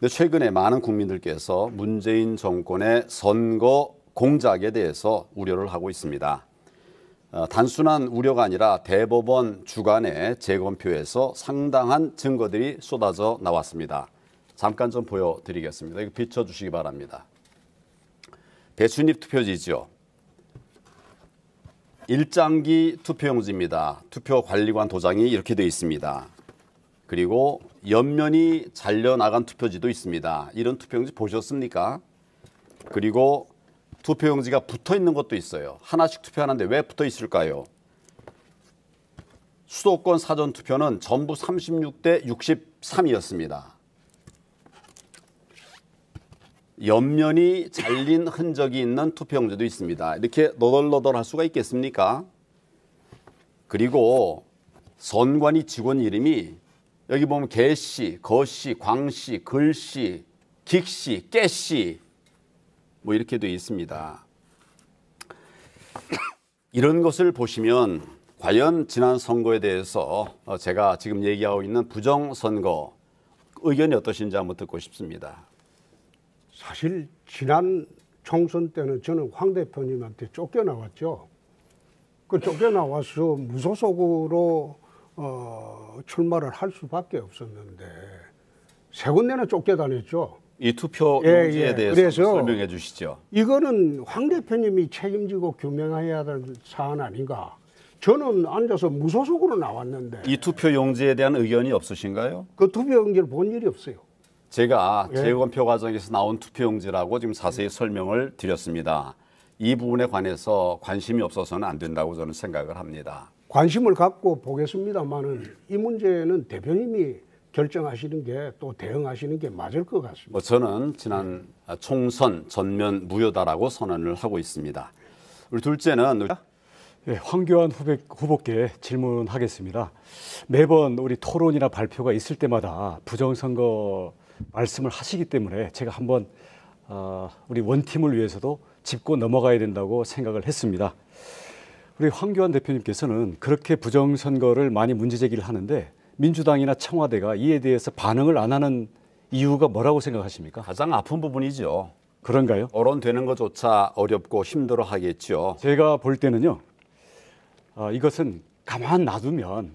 근데 최근에 많은 국민들께서 문재인 정권의 선거 공작에 대해서 우려를 하고 있습니다. 어, 단순한 우려가 아니라 대법원 주간의 재검표에서 상당한 증거들이 쏟아져 나왔습니다. 잠깐 좀 보여드리겠습니다. 이거 비춰주시기 바랍니다. 배추잎 투표지죠. 일장기 투표용지입니다. 투표관리관 도장이 이렇게 되어 있습니다. 그리고 옆면이 잘려나간 투표지도 있습니다. 이런 투표용지 보셨습니까? 그리고 투표용지가 붙어 있는 것도 있어요. 하나씩 투표하는데 왜 붙어 있을까요? 수도권 사전 투표는 전부 36대 63이었습니다. 옆면이 잘린 흔적이 있는 투표용지도 있습니다. 이렇게 너덜너덜할 수가 있겠습니까? 그리고 선관위 직원 이름이 여기 보면 개씨, 거씨, 광씨, 글씨, 긱씨, 깨씨 뭐 이렇게 되어 있습니다. 이런 것을 보시면 과연 지난 선거에 대해서 어, 제가 지금 얘기하고 있는 부정선거 의견이 어떠신지 한번 듣고 싶습니다. 사실 지난 총선 때는 저는 황 대표님한테 쫓겨나왔죠. 그 쫓겨나와서 무소속으로 어, 출마를 할 수밖에 없었는데 세군데는 쫓겨 다녔죠. 이 투표 용지에 예, 예. 대해서 설명해 주시죠. 이거는 황 대표님이 책임지고 규명해야 될 사안 아닌가. 저는 앉아서 무소속으로 나왔는데 이 투표 용지에 대한 의견이 없으신가요? 그 투표 용지를 본 일이 없어요. 제가 예. 재원표 과정에서 나온 투표 용지라고 지금 자세히 예. 설명을 드렸습니다. 이 부분에 관해서 관심이 없어서는 안 된다고 저는 생각을 합니다. 관심을 갖고 보겠습니다만은 이 문제는 대변인이 결정하시는 게 또 대응하시는 게 맞을 것 같습니다. 뭐 저는 지난 총선 전면 무효다라고 선언을 하고 있습니다. 우리 둘째는 네, 황교안 후배, 후보께 질문하겠습니다. 매번 우리 토론이나 발표가 있을 때마다 부정선거 말씀을 하시기 때문에 제가 한번 어, 우리 원팀을 위해서도 짚고 넘어가야 된다고 생각을 했습니다. 우리 황교안 대표님께서는 그렇게 부정선거를 많이 문제제기를 하는데 민주당이나 청와대가 이에 대해서 반응을 안 하는 이유가 뭐라고 생각하십니까? 가장 아픈 부분이죠. 그런가요? 어론되는 것조차 어렵고 힘들어 하겠죠. 제가 볼 때는요. 어, 이것은 가만 놔두면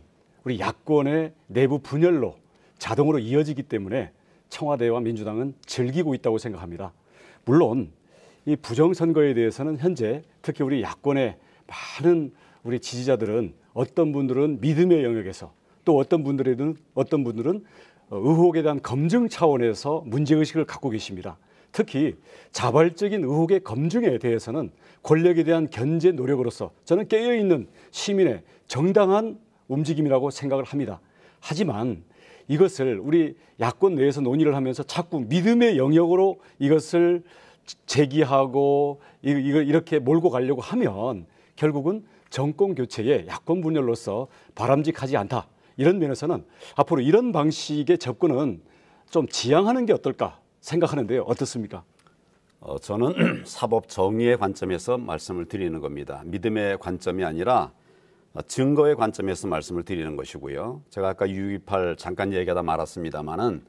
우리 야권의 내부 분열로 자동으로 이어지기 때문에 청와대와 민주당은 즐기고 있다고 생각합니다. 물론 이 부정선거에 대해서는 현재 특히 우리 야권의 많은 우리 지지자들은 어떤 분들은 믿음의 영역에서 또 어떤 분들은 어떤 분들은 어, 의혹에 대한 검증 차원에서 문제 의식을 갖고 계십니다. 특히 자발적인 의혹의 검증에 대해서는 권력에 대한 견제 노력으로서 저는 깨어 있는 시민의 정당한 움직임이라고 생각을 합니다. 하지만 이것을 우리 야권 내에서 논의를 하면서 자꾸 믿음의 영역으로 이것을 제기하고 이걸 이렇게 몰고 가려고 하면 결국은 정권 교체의 야권 분열로서 바람직하지 않다. 이런 면에서는 앞으로 이런 방식의 접근은 좀지향하는게 어떨까 생각하는데요. 어떻습니까? 어, 저는 사법 정의의 관점에서 말씀을 드리는 겁니다. 믿음의 관점이 아니라 어, 증거의 관점에서 말씀을 드리는 것이고요. 제가 아까 6.28 잠깐 얘기하다 말았습니다마는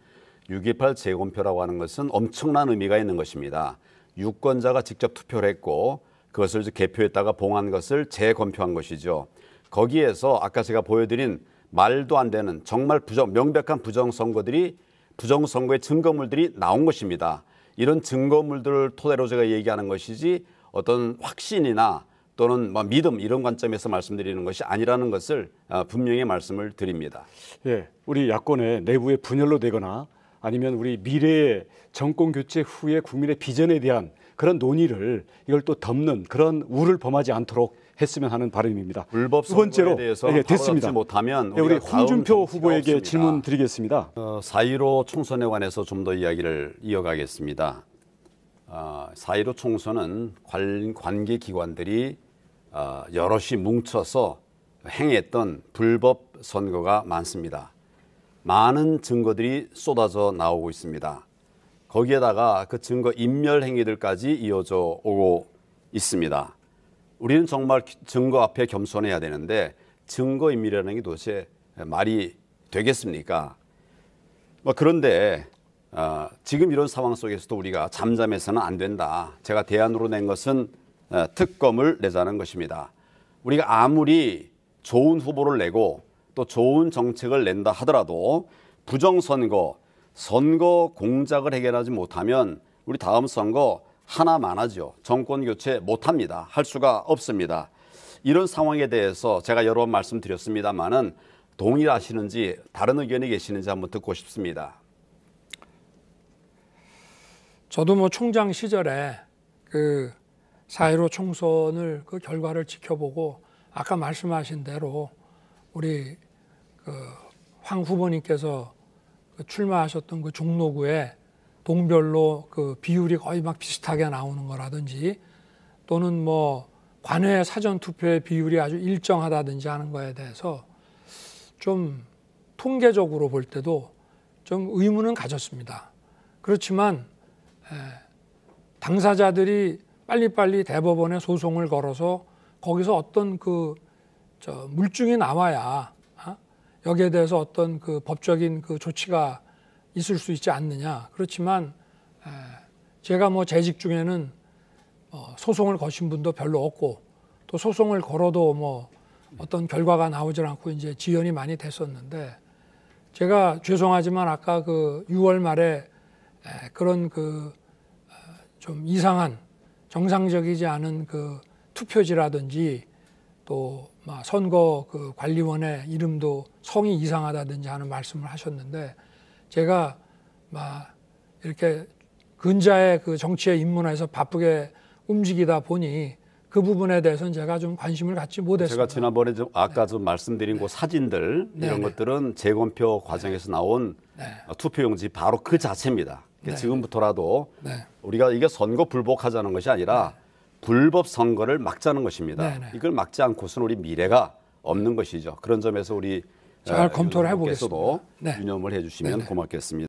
6.28 재검표라고 하는 것은 엄청난 의미가 있는 것입니다. 유권자가 직접 투표를 했고 그것을 개표했다가 봉한 것을 재검표한 것이죠. 거기에서 아까 제가 보여드린 말도 안 되는 정말 부정, 명백한 부정선거들이 부정선거의 증거물들이 나온 것입니다. 이런 증거물들을 토대로 제가 얘기하는 것이지 어떤 확신이나 또는 뭐 믿음 이런 관점에서 말씀드리는 것이 아니라는 것을 아, 분명히 말씀을 드립니다. 예, 우리 야권의 내부의 분열로 되거나 아니면 우리 미래의 정권 교체 후에 국민의 비전에 대한 그런 논의를 이걸 또 덮는 그런 우를 범하지 않도록 했으면 하는 바람입니다. 불법 두 번째로 예, 대해서 예, 됐습니다. 못하면 예, 우리 홍준표 후보에게 질문 드리겠습니다. 어, 4.15 총선에 관해서 좀 더 이야기를 이어가겠습니다. 어, 4.15 총선은 관, 관계 기관들이 어, 여럿이 뭉쳐서 행했던 불법 선거가 많습니다. 많은 증거들이 쏟아져 나오고 있습니다. 거기에다가 그 증거 인멸 행위들까지 이어져 오고 있습니다. 우리는 정말 증거 앞에 겸손해야 되는데 증거 인멸이라는 게 도대체 말이 되겠습니까? 뭐 그런데 아, 지금 이런 상황 속에서도 우리가 잠잠해서는 안 된다. 제가 대안으로 낸 것은 아, 특검을 내자는 것입니다. 우리가 아무리 좋은 후보를 내고 또 좋은 정책을 낸다 하더라도 부정선거, 선거 공작을 해결하지 못하면 우리 다음 선거 하나 많아죠. 정권 교체 못합니다. 할 수가 없습니다. 이런 상황에 대해서 제가 여러 번 말씀드렸습니다만은 동일 하시는지 다른 의견이 계시는지 한번 듣고 싶습니다. 저도 뭐 총장 시절에 그 사회로 총선을 그 결과를 지켜보고 아까 말씀하신 대로 우리 그황 후보님께서 그 출마하셨던 그 종로구에 동별로 그 비율이 거의 막 비슷하게 나오는 거라든지 또는 뭐 관외 사전 투표의 비율이 아주 일정하다든지 하는 거에 대해서 좀 통계적으로 볼 때도 좀 의문은 가졌습니다. 그렇지만 예, 당사자들이 빨리빨리 대법원에 소송을 걸어서 거기서 어떤 그저 물증이 나와야 여기에 대해서 어떤 그 법적인 그 조치가 있을 수 있지 않느냐. 그렇지만 제가 뭐 재직 중에는 어, 소송을 거신 분도 별로 없고 또 소송을 걸어도 뭐 어떤 결과가 나오질 않고 이제 지연이 많이 됐었는데 제가 죄송하지만 아까 그 6월 말에 그런 그좀 어, 이상한 정상적이지 않은 그 투표지라든지 또 선거 그 관리원의 이름도 성이 이상하다든지 하는 말씀을 하셨는데 제가 막 이렇게 근자의 그 정치에 입문해서 바쁘게 움직이다 보니 그 부분에 대해서는 제가 좀 관심을 갖지 못했습니다. 제가 지난번에 좀 아까 네. 좀 말씀드린 그 사진들 네 이런 네. 것들은 재검표 과정에서 나온 네. 어, 투표용지 바로 그 자체입니다. 네. 지금부터라도 네. 우리가 이게 선거 불복하자는 것이 아니라 불법 선거를 막자는 것입니다. 네네. 네. 이걸 막지 않고서는 우리 미래가 없는 것이죠. 그런 점에서 우리 어, 잘 검토를 해보겠습니다. 네. 유념을 해주시면 네네. 네. 고맙겠습니다.